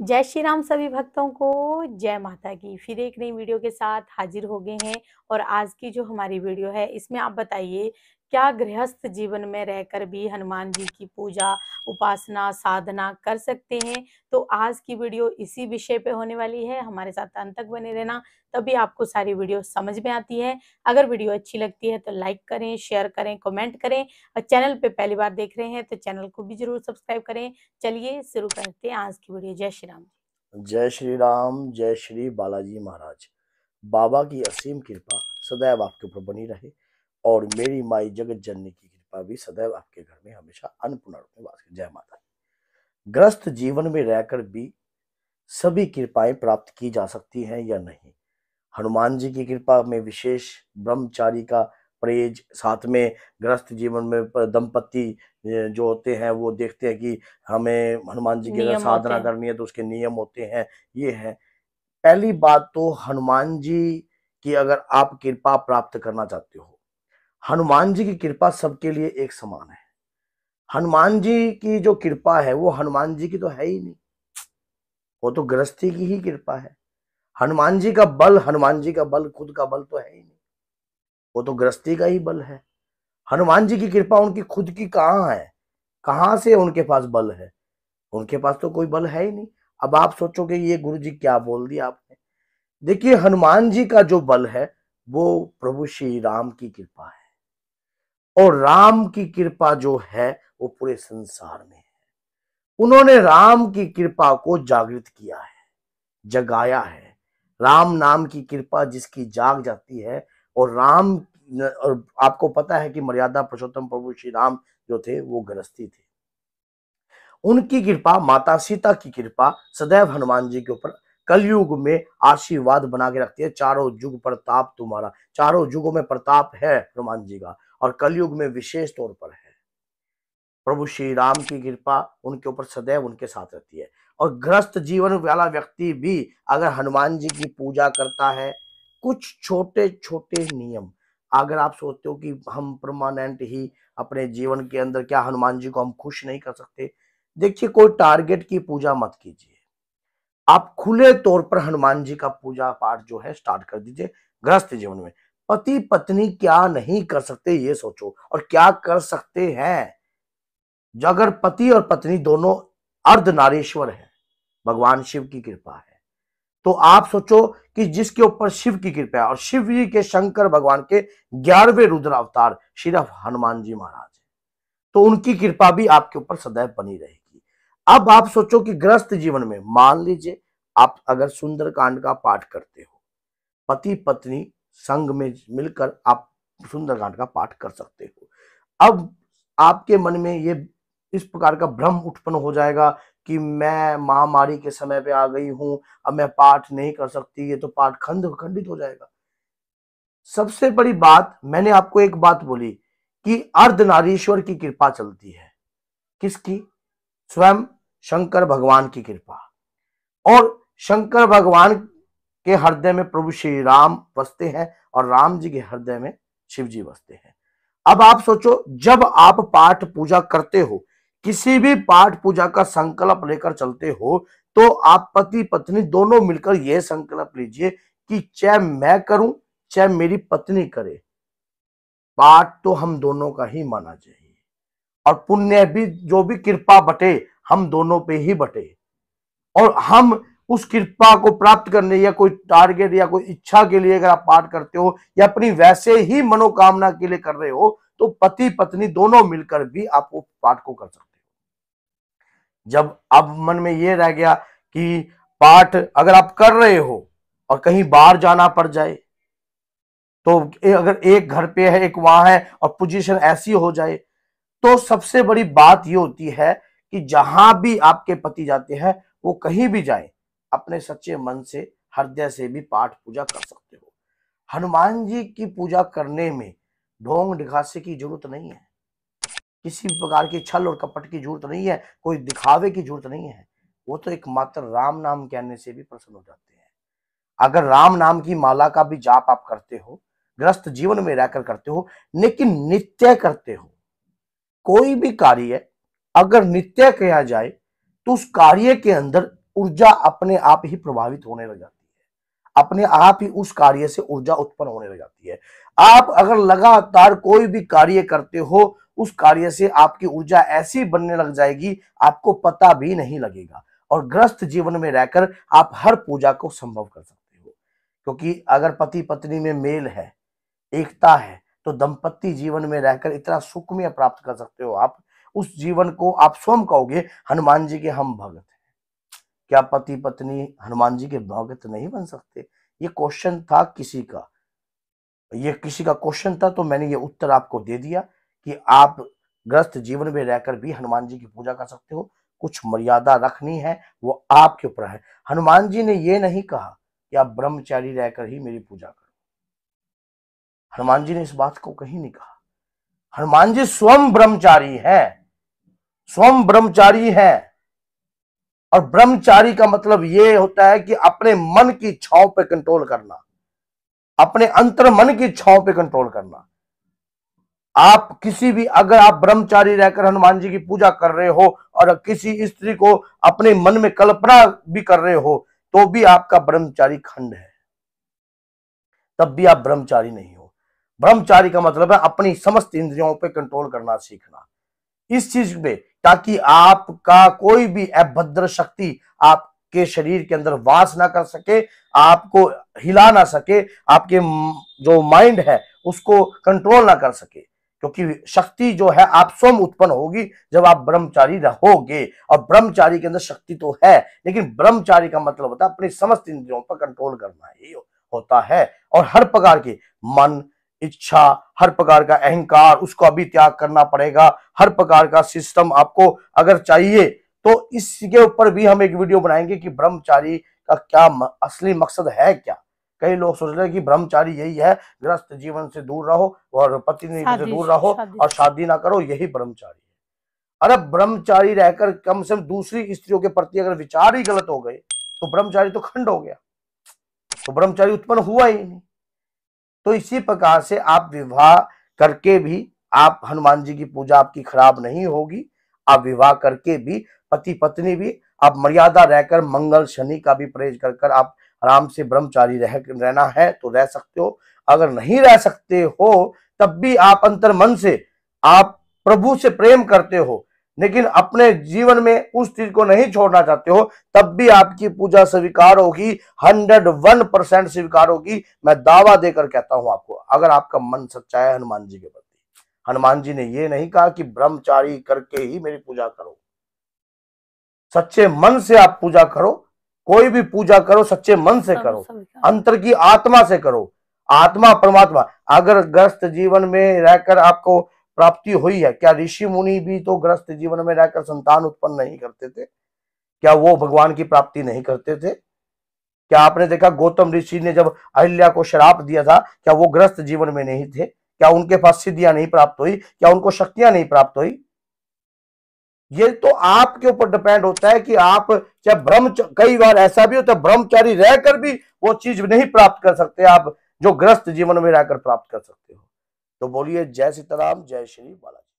जय श्री राम सभी भक्तों को जय माता की फिर एक नई वीडियो के साथ हाजिर हो गए हैं और आज की जो हमारी वीडियो है इसमें आप बताइए क्या गृहस्थ जीवन में रहकर भी हनुमान जी की पूजा उपासना साधना कर सकते हैं तो आज की वीडियो इसी विषय पे होने वाली है हमारे साथ अंत तक बने रहना तभी आपको सारी वीडियो समझ में आती है अगर वीडियो अच्छी लगती है तो लाइक करें शेयर करें कमेंट करें और चैनल पे पहली बार देख रहे हैं तो चैनल को भी जरूर सब्सक्राइब करें चलिए शुरू करते हैं आज की वीडियो जय श्री राम जय श्री राम जय श्री बालाजी महाराज बाबा की असीम कृपा सदैव आपके ऊपर बनी रहे और मेरी माई जगत जननी की कृपा भी सदैव आपके घर में हमेशा अन्नपूर्ण रूप में वास जय माता ग्रस्त जीवन में रहकर भी सभी कृपाएं प्राप्त की जा सकती हैं या नहीं हनुमान जी की कृपा में विशेष ब्रह्मचारी का परहेज साथ में ग्रस्त जीवन में दंपति जो होते हैं वो देखते हैं कि हमें हनुमान जी की अगर साधना करनी है तो उसके नियम होते हैं ये है पहली बात तो हनुमान जी की अगर आप कृपा प्राप्त करना चाहते हो हनुमान जी की कृपा सबके लिए एक समान है हनुमान जी की जो कृपा है वो हनुमान जी की तो है ही नहीं वो तो गृहस्थी की ही कृपा है हनुमान जी का बल हनुमान जी का बल खुद का बल तो है ही नहीं वो तो गृहस्थी का ही बल है हनुमान जी की कृपा उनकी खुद की कहाँ है कहाँ से उनके पास बल है उनके पास तो कोई बल है ही नहीं अब आप सोचोगे ये गुरु जी क्या बोल दिया आपने देखिए हनुमान जी का जो बल है वो प्रभु श्री राम की कृपा है और राम की कृपा जो है वो पूरे संसार में है उन्होंने राम की कृपा को जागृत किया है जगाया है राम नाम की कृपा जिसकी जाग जाती है और राम और आपको पता है कि मर्यादा पुरुषोत्तम प्रभु श्री राम जो थे वो गृहस्थी थे उनकी कृपा माता सीता की कृपा सदैव हनुमान जी के ऊपर कलयुग में आशीर्वाद बना के रखती है चारों युग प्रताप तुम्हारा चारों युगों में प्रताप है हनुमान जी का और कलयुग में विशेष तौर पर है प्रभु श्री राम की कृपा उनके ऊपर सदैव उनके साथ रहती है और ग्रस्त जीवन वाला व्यक्ति भी अगर हनुमान जी की पूजा करता है कुछ छोटे छोटे नियम अगर आप सोचते हो कि हम परमानेंट ही अपने जीवन के अंदर क्या हनुमान जी को हम खुश नहीं कर सकते देखिए कोई टारगेट की पूजा मत कीजिए आप खुले तौर पर हनुमान जी का पूजा पाठ जो है स्टार्ट कर दीजिए ग्रस्त जीवन में पति पत्नी क्या नहीं कर सकते ये सोचो और क्या कर सकते हैं जो अगर पति और पत्नी दोनों अर्ध नारेश्वर है भगवान शिव की कृपा है तो आप सोचो कि जिसके ऊपर शिव की कृपा है और शिव जी के शंकर भगवान के ग्यारहवें रुद्र अवतार सिर्फ हनुमान जी महाराज तो उनकी कृपा भी आपके ऊपर सदैव बनी रहेगी अब आप सोचो कि ग्रस्त जीवन में मान लीजिए आप अगर सुंदर कांड का पाठ करते हो पति पत्नी संघ में मिलकर आप सुंदर कांड का पाठ कर सकते हो अब आपके मन में ये इस प्रकार का भ्रम उत्पन्न हो जाएगा कि मैं महामारी के समय पे आ गई हूं अब मैं पाठ नहीं कर सकती ये तो पाठ खंड खंडित हो जाएगा सबसे बड़ी बात मैंने आपको एक बात बोली कि अर्धनारीश्वर की कृपा चलती है किसकी स्वयं शंकर भगवान की कृपा और शंकर भगवान के हृदय में प्रभु श्री राम बसते हैं और राम जी के हृदय में शिव जी बसते हैं अब आप सोचो जब आप पाठ पूजा करते हो किसी भी पाठ पूजा का संकल्प लेकर चलते हो तो आप पति पत्नी दोनों मिलकर यह संकल्प लीजिए कि चाहे मैं करूं चाहे मेरी पत्नी करे पाठ तो हम दोनों का ही माना चाहिए और पुण्य भी जो भी कृपा बटे हम दोनों पे ही बटे और हम उस कृपा को प्राप्त करने या कोई टारगेट या कोई इच्छा के लिए अगर आप पाठ करते हो या अपनी वैसे ही मनोकामना के लिए कर रहे हो तो पति पत्नी दोनों मिलकर भी आप वो पाठ को कर सकते हो जब अब मन में ये रह गया कि पाठ अगर आप कर रहे हो और कहीं बाहर जाना पड़ जाए तो अगर एक घर पे है एक वहां है और पोजीशन ऐसी हो जाए तो सबसे बड़ी बात ये होती है कि जहां भी आपके पति जाते हैं वो कहीं भी जाए अपने सच्चे मन से हृदय से भी पाठ पूजा कर सकते हो हनुमान जी की पूजा करने में ढोंग ढिखासे की जरूरत नहीं है किसी भी प्रकार की छल और कपट की जरूरत नहीं है कोई दिखावे की जरूरत नहीं है वो तो एक मात्र राम नाम कहने से भी प्रसन्न हो जाते हैं अगर राम नाम की माला का भी जाप आप करते हो ग्रस्त जीवन में रहकर करते हो लेकिन नित्य करते हो कोई भी कार्य अगर नित्य किया जाए तो उस कार्य के अंदर ऊर्जा अपने आप ही प्रभावित होने लग जाती है अपने आप ही उस कार्य से ऊर्जा उत्पन्न होने लग जाती है आप अगर लगातार कोई भी कार्य करते हो उस कार्य से आपकी ऊर्जा ऐसी बनने लग जाएगी आपको पता भी नहीं लगेगा और ग्रस्त जीवन में रहकर आप हर पूजा को संभव कर सकते हो क्योंकि अगर पति पत्नी में मेल है एकता है तो दंपत्ति जीवन में रहकर इतना सुखमय प्राप्त कर सकते हो आप उस जीवन को आप स्वयं कहोगे हनुमान जी के हम भगत क्या पति पत्नी हनुमान जी के भगत तो नहीं बन सकते ये क्वेश्चन था किसी का ये किसी का क्वेश्चन था तो मैंने ये उत्तर आपको दे दिया कि आप ग्रस्त जीवन में रहकर भी हनुमान जी की पूजा कर सकते हो कुछ मर्यादा रखनी है वो आपके ऊपर है हनुमान जी ने ये नहीं कहा कि आप ब्रह्मचारी रहकर ही मेरी पूजा करो हनुमान जी ने इस बात को कहीं नहीं कहा हनुमान जी स्वयं ब्रह्मचारी है स्वयं ब्रह्मचारी है और ब्रह्मचारी का मतलब ये होता है कि अपने मन की इच्छाओं पे कंट्रोल करना अपने अंतर मन की इच्छाओं पे कंट्रोल करना आप किसी भी अगर आप ब्रह्मचारी रहकर हनुमान जी की पूजा कर रहे हो और किसी स्त्री को अपने मन में कल्पना भी कर रहे हो तो भी आपका ब्रह्मचारी खंड है तब भी आप ब्रह्मचारी नहीं हो ब्रह्मचारी का मतलब है अपनी समस्त इंद्रियों पर कंट्रोल करना सीखना इस चीज में ताकि आपका कोई भी अभद्र शक्ति आपके शरीर के अंदर वास ना कर सके आपको हिला ना सके आपके जो माइंड है उसको कंट्रोल ना कर सके क्योंकि शक्ति जो है आप स्वयं उत्पन्न होगी जब आप ब्रह्मचारी रहोगे और ब्रह्मचारी के अंदर शक्ति तो है लेकिन ब्रह्मचारी का मतलब होता है अपनी समस्त इंद्रियों पर कंट्रोल करना ही होता है और हर प्रकार के मन इच्छा हर प्रकार का अहंकार उसको अभी त्याग करना पड़ेगा हर प्रकार का सिस्टम आपको अगर चाहिए तो इसके ऊपर भी हम एक वीडियो बनाएंगे कि ब्रह्मचारी का क्या असली मकसद है क्या कई लोग सोच रहे हैं कि ब्रह्मचारी यही है ग्रस्त जीवन से दूर रहो और पति से दूर रहो और शादी ना करो यही ब्रह्मचारी है अरे ब्रह्मचारी रहकर कम से कम दूसरी स्त्रियों के प्रति अगर विचार ही गलत हो गए तो ब्रह्मचारी तो खंड हो गया तो ब्रह्मचारी उत्पन्न हुआ ही नहीं तो इसी प्रकार से आप विवाह करके भी आप हनुमान जी की पूजा आपकी खराब नहीं होगी आप विवाह करके भी पति पत्नी भी आप मर्यादा रहकर मंगल शनि का भी परहेज कर कर आप आराम से ब्रह्मचारी रह रहना है तो रह सकते हो अगर नहीं रह सकते हो तब भी आप अंतर मन से आप प्रभु से प्रेम करते हो लेकिन अपने जीवन में उस चीज को नहीं छोड़ना चाहते हो तब भी आपकी पूजा स्वीकार होगी हंड्रेड वन परसेंट स्वीकार होगी मैं दावा देकर कहता हूं आपको अगर आपका मन सच्चा है हनुमान जी के प्रति हनुमान जी ने यह नहीं कहा कि ब्रह्मचारी करके ही मेरी पूजा करो सच्चे मन से आप पूजा करो कोई भी पूजा करो सच्चे मन से करो अंतर की आत्मा से करो आत्मा परमात्मा अगर ग्रस्त जीवन में रहकर आपको प्राप्ति हुई है क्या ऋषि मुनि भी तो ग्रस्त जीवन में रहकर संतान उत्पन्न नहीं करते थे क्या वो भगवान की प्राप्ति नहीं करते थे क्या आपने देखा गौतम ऋषि ने जब अहिल्या को श्राप दिया था क्या वो ग्रस्त जीवन में नहीं थे क्या उनके पास सिद्धियां नहीं प्राप्त हुई क्या उनको शक्तियां नहीं प्राप्त हुई ये तो आपके ऊपर डिपेंड होता है कि आप चाहे ब्रह्म कई बार ऐसा भी होता है ब्रह्मचारी रहकर भी वो चीज नहीं प्राप्त कर सकते आप जो ग्रस्त जीवन में रहकर प्राप्त कर सकते हो तो बोलिए जय सीताराम जय श्री बालाजी